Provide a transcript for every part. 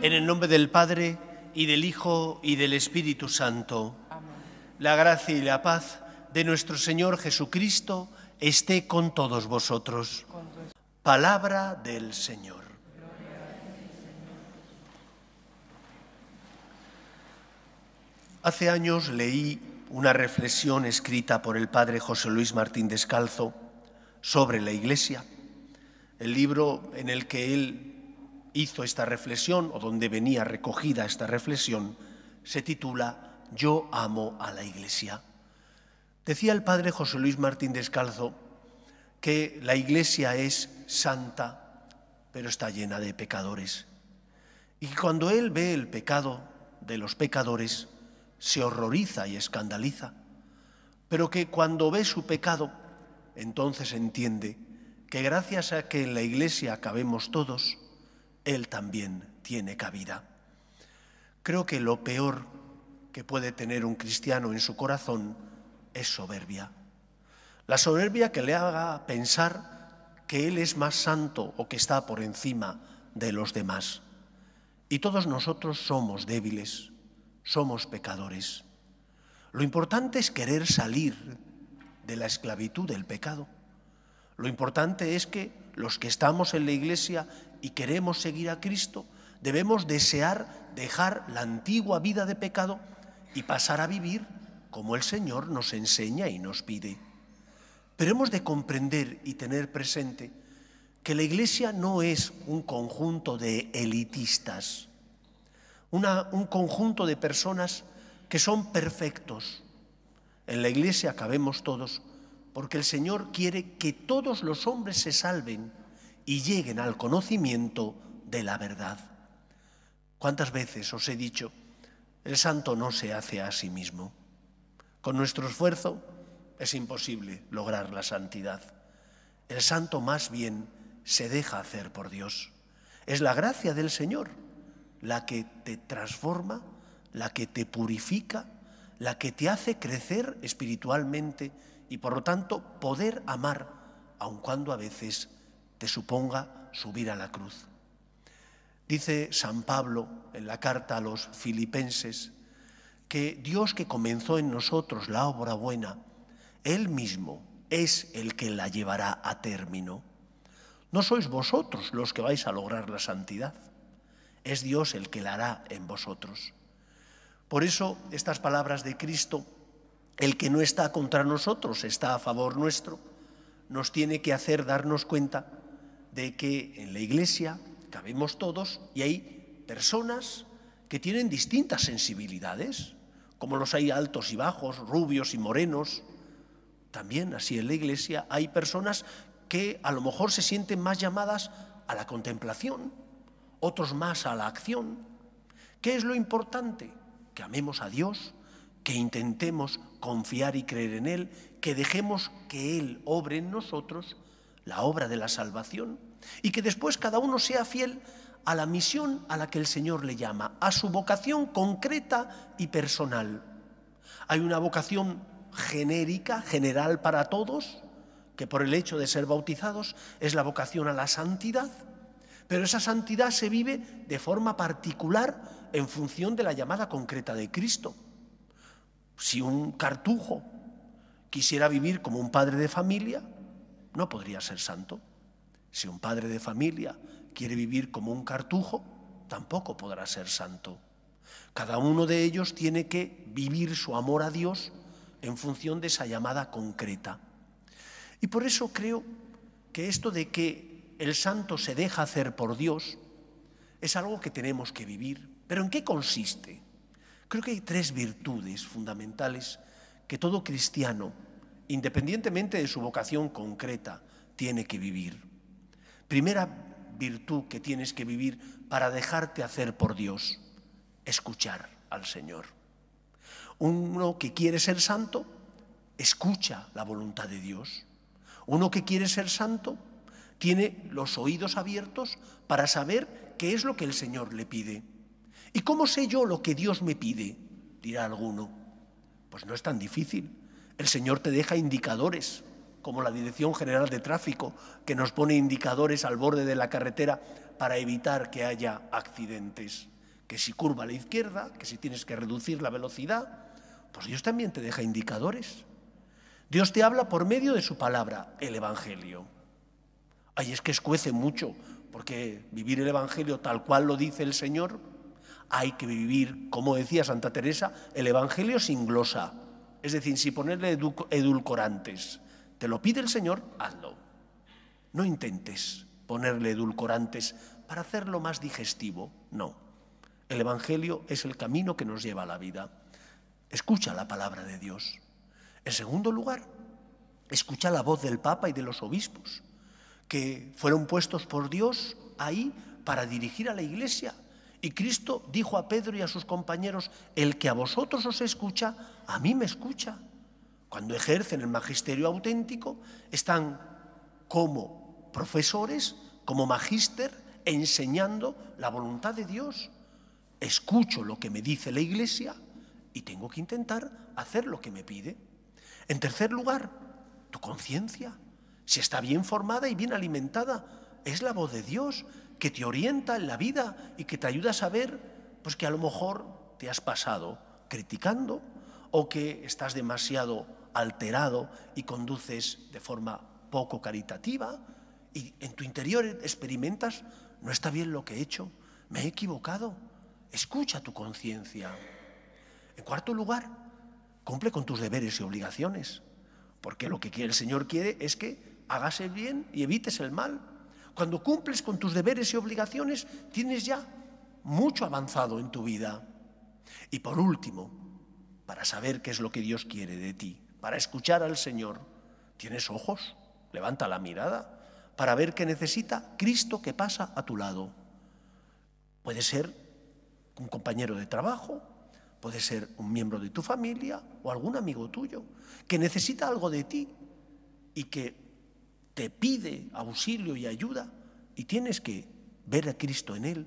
En el nombre del Padre y del Hijo y del Espíritu Santo. La gracia y la paz de nuestro Señor Jesucristo esté con todos vosotros. Palabra del Señor. Hace años leí una reflexión escrita por el padre José Luis Martín Descalzo sobre la Iglesia, el libro en el que él hizo esta reflexión o donde venía recogida esta reflexión, se titula Yo amo a la Iglesia. Decía el padre José Luis Martín Descalzo que la Iglesia es santa, pero está llena de pecadores. Y cuando él ve el pecado de los pecadores, se horroriza y escandaliza, pero que cuando ve su pecado, entonces entiende que gracias a que en la Iglesia acabemos todos, él también tiene cabida. Creo que lo peor que puede tener un cristiano en su corazón es soberbia. La soberbia que le haga pensar que Él es más santo o que está por encima de los demás. Y todos nosotros somos débiles, somos pecadores. Lo importante es querer salir de la esclavitud del pecado. Lo importante es que los que estamos en la iglesia y queremos seguir a Cristo, debemos desear dejar la antigua vida de pecado y pasar a vivir como el Señor nos enseña y nos pide. Pero hemos de comprender y tener presente que la Iglesia no es un conjunto de elitistas, una, un conjunto de personas que son perfectos. En la Iglesia cabemos todos, porque el Señor quiere que todos los hombres se salven y lleguen al conocimiento de la verdad. ¿Cuántas veces os he dicho, el santo no se hace a sí mismo? Con nuestro esfuerzo es imposible lograr la santidad. El santo más bien se deja hacer por Dios. Es la gracia del Señor la que te transforma, la que te purifica, la que te hace crecer espiritualmente y por lo tanto poder amar, aun cuando a veces te suponga subir a la cruz. Dice San Pablo en la carta a los filipenses que Dios que comenzó en nosotros la obra buena, Él mismo es el que la llevará a término. No sois vosotros los que vais a lograr la santidad, es Dios el que la hará en vosotros. Por eso estas palabras de Cristo, el que no está contra nosotros, está a favor nuestro, nos tiene que hacer darnos cuenta de que en la iglesia cabemos todos y hay personas que tienen distintas sensibilidades, como los hay altos y bajos, rubios y morenos. También así en la iglesia hay personas que a lo mejor se sienten más llamadas a la contemplación, otros más a la acción. ¿Qué es lo importante? Que amemos a Dios, que intentemos confiar y creer en Él, que dejemos que Él obre en nosotros la obra de la salvación y que después cada uno sea fiel a la misión a la que el Señor le llama, a su vocación concreta y personal. Hay una vocación genérica, general para todos, que por el hecho de ser bautizados es la vocación a la santidad, pero esa santidad se vive de forma particular en función de la llamada concreta de Cristo. Si un cartujo quisiera vivir como un padre de familia, no podría ser santo. Si un padre de familia quiere vivir como un cartujo, tampoco podrá ser santo. Cada uno de ellos tiene que vivir su amor a Dios en función de esa llamada concreta. Y por eso creo que esto de que el santo se deja hacer por Dios es algo que tenemos que vivir. Pero ¿en qué consiste? Creo que hay tres virtudes fundamentales que todo cristiano, independientemente de su vocación concreta, tiene que vivir. Primera virtud que tienes que vivir para dejarte hacer por Dios, escuchar al Señor. Uno que quiere ser santo, escucha la voluntad de Dios. Uno que quiere ser santo, tiene los oídos abiertos para saber qué es lo que el Señor le pide. ¿Y cómo sé yo lo que Dios me pide? Dirá alguno. Pues no es tan difícil. El Señor te deja indicadores como la Dirección General de Tráfico, que nos pone indicadores al borde de la carretera para evitar que haya accidentes. Que si curva a la izquierda, que si tienes que reducir la velocidad, pues Dios también te deja indicadores. Dios te habla por medio de su palabra, el Evangelio. Ay, es que escuece mucho, porque vivir el Evangelio tal cual lo dice el Señor, hay que vivir, como decía Santa Teresa, el Evangelio sin glosa, es decir, sin ponerle edulcorantes, te lo pide el Señor, hazlo. No intentes ponerle edulcorantes para hacerlo más digestivo, no. El Evangelio es el camino que nos lleva a la vida. Escucha la palabra de Dios. En segundo lugar, escucha la voz del Papa y de los obispos, que fueron puestos por Dios ahí para dirigir a la iglesia. Y Cristo dijo a Pedro y a sus compañeros, el que a vosotros os escucha, a mí me escucha cuando ejercen el magisterio auténtico, están como profesores, como magíster, enseñando la voluntad de Dios. Escucho lo que me dice la Iglesia y tengo que intentar hacer lo que me pide. En tercer lugar, tu conciencia, si está bien formada y bien alimentada, es la voz de Dios que te orienta en la vida y que te ayuda a saber pues que a lo mejor te has pasado criticando o que estás demasiado alterado y conduces de forma poco caritativa y en tu interior experimentas, no está bien lo que he hecho, me he equivocado. Escucha tu conciencia. En cuarto lugar, cumple con tus deberes y obligaciones, porque lo que el Señor quiere es que hagas el bien y evites el mal. Cuando cumples con tus deberes y obligaciones, tienes ya mucho avanzado en tu vida. Y por último, para saber qué es lo que Dios quiere de ti, para escuchar al Señor, tienes ojos, levanta la mirada para ver que necesita Cristo que pasa a tu lado. Puede ser un compañero de trabajo, puede ser un miembro de tu familia o algún amigo tuyo que necesita algo de ti y que te pide auxilio y ayuda y tienes que ver a Cristo en él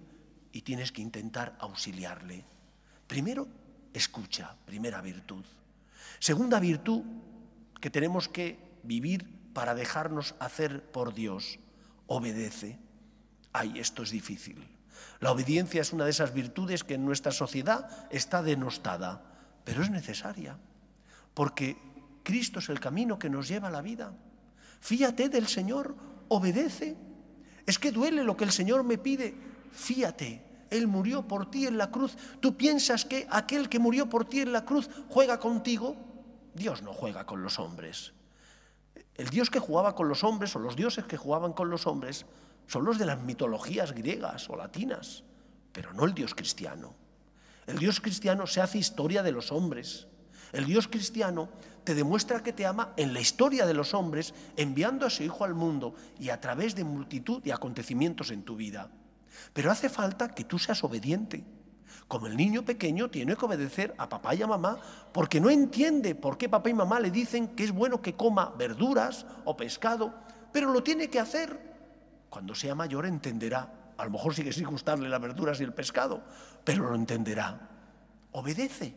y tienes que intentar auxiliarle. Primero, escucha, primera virtud. Segunda virtud que tenemos que vivir para dejarnos hacer por Dios, obedece. Ay, esto es difícil. La obediencia es una de esas virtudes que en nuestra sociedad está denostada, pero es necesaria, porque Cristo es el camino que nos lleva a la vida. Fíate del Señor, obedece. Es que duele lo que el Señor me pide, fíate él murió por ti en la cruz. ¿Tú piensas que aquel que murió por ti en la cruz juega contigo? Dios no juega con los hombres. El Dios que jugaba con los hombres o los dioses que jugaban con los hombres son los de las mitologías griegas o latinas, pero no el Dios cristiano. El Dios cristiano se hace historia de los hombres. El Dios cristiano te demuestra que te ama en la historia de los hombres, enviando a su Hijo al mundo y a través de multitud de acontecimientos en tu vida. Pero hace falta que tú seas obediente, como el niño pequeño tiene que obedecer a papá y a mamá porque no entiende por qué papá y mamá le dicen que es bueno que coma verduras o pescado, pero lo tiene que hacer. Cuando sea mayor entenderá, a lo mejor sigue sin gustarle las verduras y el pescado, pero lo entenderá. Obedece.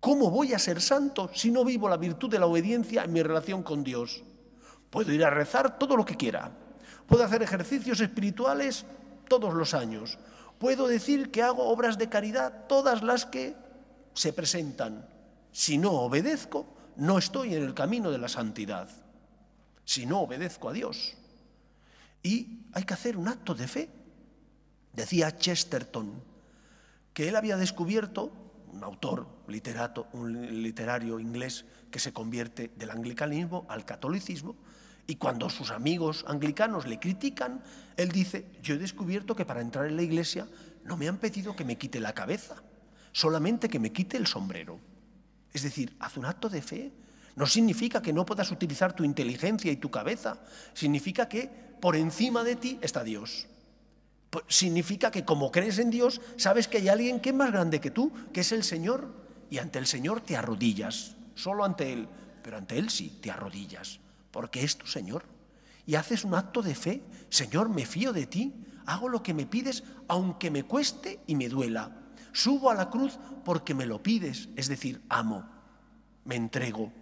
¿Cómo voy a ser santo si no vivo la virtud de la obediencia en mi relación con Dios? Puedo ir a rezar todo lo que quiera. Puedo hacer ejercicios espirituales todos los años. Puedo decir que hago obras de caridad todas las que se presentan. Si no obedezco, no estoy en el camino de la santidad. Si no obedezco a Dios. Y hay que hacer un acto de fe. Decía Chesterton que él había descubierto, un autor, literato, un literario inglés que se convierte del anglicanismo al catolicismo, y cuando sus amigos anglicanos le critican, él dice, yo he descubierto que para entrar en la iglesia no me han pedido que me quite la cabeza, solamente que me quite el sombrero. Es decir, haz un acto de fe. No significa que no puedas utilizar tu inteligencia y tu cabeza, significa que por encima de ti está Dios. Significa que como crees en Dios, sabes que hay alguien que es más grande que tú, que es el Señor, y ante el Señor te arrodillas, solo ante Él, pero ante Él sí, te arrodillas porque es tu Señor. Y haces un acto de fe, Señor, me fío de ti, hago lo que me pides, aunque me cueste y me duela. Subo a la cruz porque me lo pides, es decir, amo, me entrego,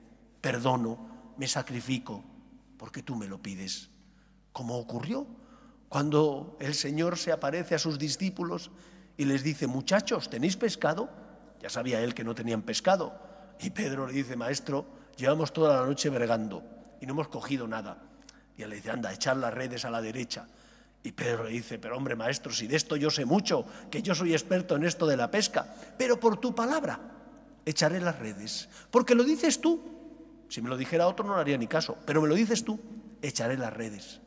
perdono, me sacrifico, porque tú me lo pides. Como ocurrió cuando el Señor se aparece a sus discípulos y les dice, muchachos, ¿tenéis pescado? Ya sabía él que no tenían pescado. Y Pedro le dice, maestro, llevamos toda la noche vergando y no hemos cogido nada. Y él le dice, anda, echar las redes a la derecha. Y Pedro le dice, pero hombre maestro, si de esto yo sé mucho, que yo soy experto en esto de la pesca, pero por tu palabra echaré las redes, porque lo dices tú. Si me lo dijera otro no haría ni caso, pero me lo dices tú, echaré las redes.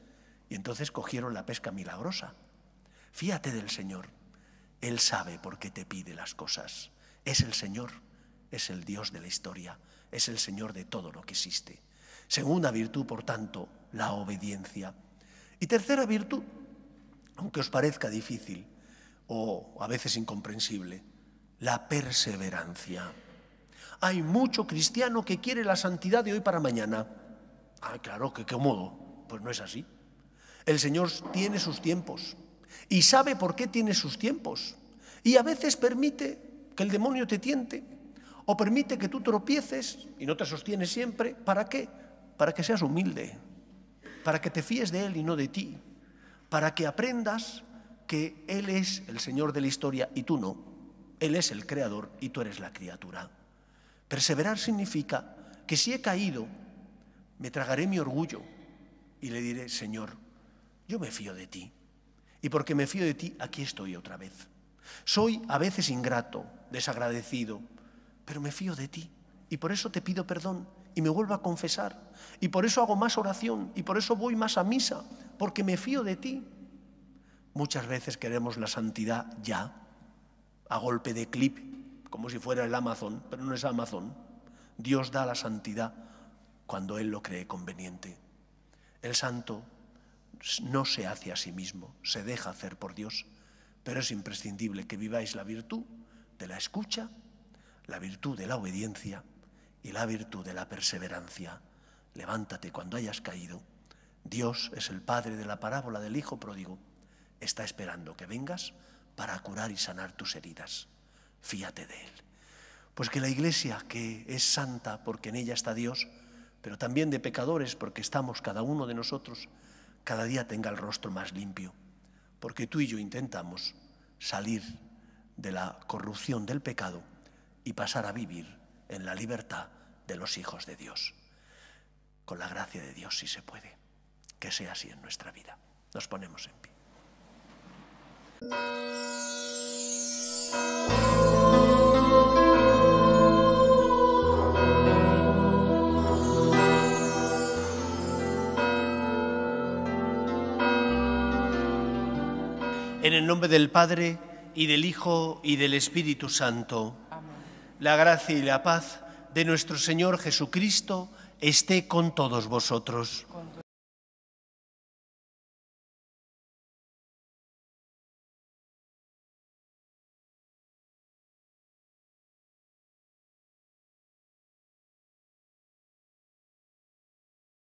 Y entonces cogieron la pesca milagrosa. Fíjate del Señor, Él sabe por qué te pide las cosas. Es el Señor, es el Dios de la historia, es el Señor de todo lo que existe. Segunda virtud, por tanto, la obediencia. Y tercera virtud, aunque os parezca difícil o a veces incomprensible, la perseverancia. Hay mucho cristiano que quiere la santidad de hoy para mañana. Ah, claro, que qué modo. Pues no es así. El Señor tiene sus tiempos y sabe por qué tiene sus tiempos. Y a veces permite que el demonio te tiente o permite que tú tropieces y no te sostienes siempre. ¿Para qué? para que seas humilde, para que te fíes de Él y no de ti, para que aprendas que Él es el Señor de la historia y tú no, Él es el Creador y tú eres la criatura. Perseverar significa que si he caído, me tragaré mi orgullo y le diré, Señor, yo me fío de ti. Y porque me fío de ti, aquí estoy otra vez. Soy a veces ingrato, desagradecido, pero me fío de ti. Y por eso te pido perdón y me vuelvo a confesar. Y por eso hago más oración y por eso voy más a misa, porque me fío de ti. Muchas veces queremos la santidad ya, a golpe de clip, como si fuera el Amazon, pero no es Amazon. Dios da la santidad cuando Él lo cree conveniente. El santo no se hace a sí mismo, se deja hacer por Dios, pero es imprescindible que viváis la virtud de la escucha, la virtud de la obediencia y la virtud de la perseverancia. Levántate cuando hayas caído. Dios es el Padre de la parábola del Hijo pródigo. Está esperando que vengas para curar y sanar tus heridas. Fíate de Él. Pues que la Iglesia, que es santa porque en ella está Dios, pero también de pecadores porque estamos cada uno de nosotros, cada día tenga el rostro más limpio. Porque tú y yo intentamos salir de la corrupción del pecado y pasar a vivir en la libertad de los hijos de Dios. Con la gracia de Dios, si se puede, que sea así en nuestra vida. Nos ponemos en pie. En el nombre del Padre, y del Hijo, y del Espíritu Santo. La gracia y la paz de nuestro Señor Jesucristo esté con todos vosotros.